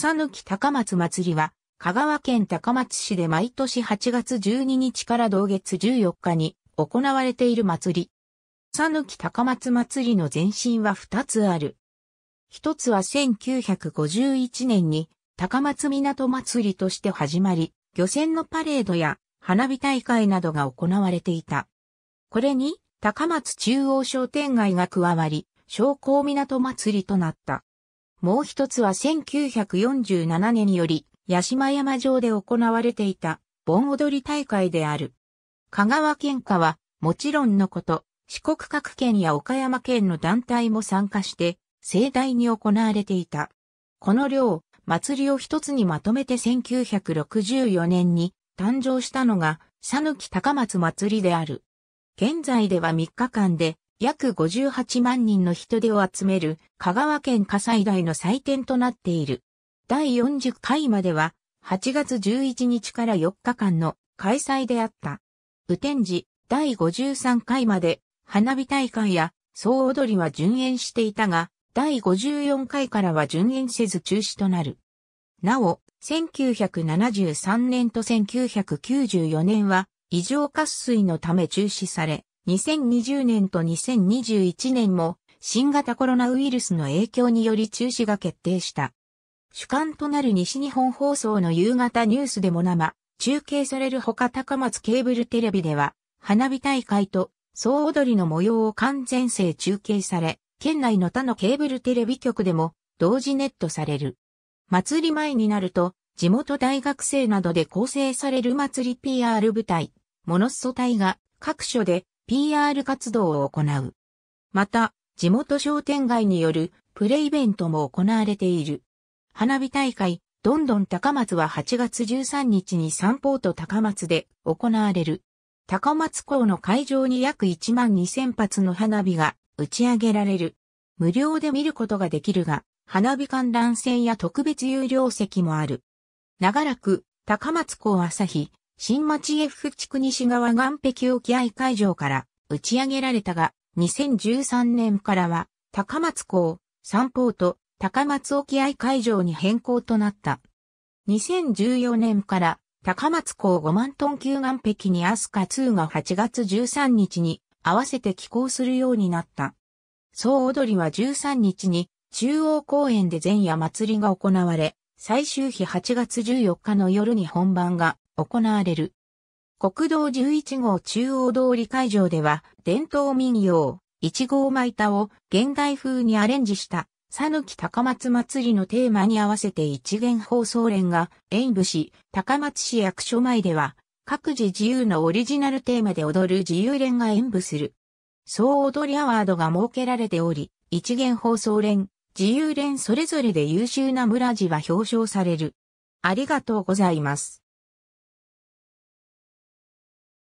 さぬき高松祭りは、香川県高松市で毎年8月12日から同月14日に行われている祭り。さぬき高松祭りの前身は2つある。一つは1951年に高松港祭りとして始まり、漁船のパレードや花火大会などが行われていた。これに高松中央商店街が加わり、商工港祭りとなった。もう一つは1947年により、八島山城で行われていた盆踊り大会である。香川県下は、もちろんのこと、四国各県や岡山県の団体も参加して、盛大に行われていた。この両、祭りを一つにまとめて1964年に誕生したのが、さぬき高松祭りである。現在では3日間で約58万人の人手を集める香川県火災大の祭典となっている。第40回までは8月11日から4日間の開催であった。雨天時第53回まで花火大会や総踊りは順延していたが、第54回からは順延せず中止となる。なお、1973年と1994年は異常渇水のため中止され、2020年と2021年も新型コロナウイルスの影響により中止が決定した。主観となる西日本放送の夕方ニュースでも生、中継されるほか高松ケーブルテレビでは、花火大会と総踊りの模様を完全生中継され、県内の他のケーブルテレビ局でも同時ネットされる。祭り前になると、地元大学生などで構成される祭り PR 部隊、モノッソ隊が各所で PR 活動を行う。また、地元商店街によるプレイベントも行われている。花火大会、どんどん高松は8月13日に三ポート高松で行われる。高松港の会場に約1万2000発の花火が打ち上げられる。無料で見ることができるが、花火観覧船や特別有料席もある。長らく、高松港朝日、新町 F 地区西側岸壁沖合会場から打ち上げられたが、2013年からは、高松港、三方と高松沖合会場に変更となった。2014年から、高松港5万トン級岸壁にアスカ2が8月13日に合わせて寄港するようになった。総踊りは13日に中央公園で前夜祭りが行われ、最終日8月14日の夜に本番が行われる。国道11号中央通り会場では、伝統民謡、一号舞田を現代風にアレンジした、さぬき高松祭りのテーマに合わせて一元放送連が演舞し、高松市役所前では、各自自由のオリジナルテーマで踊る自由連が演舞する。総踊りアワードが設けられており、一元放送連、自由連それぞれで優秀な村児は表彰される。ありがとうございます。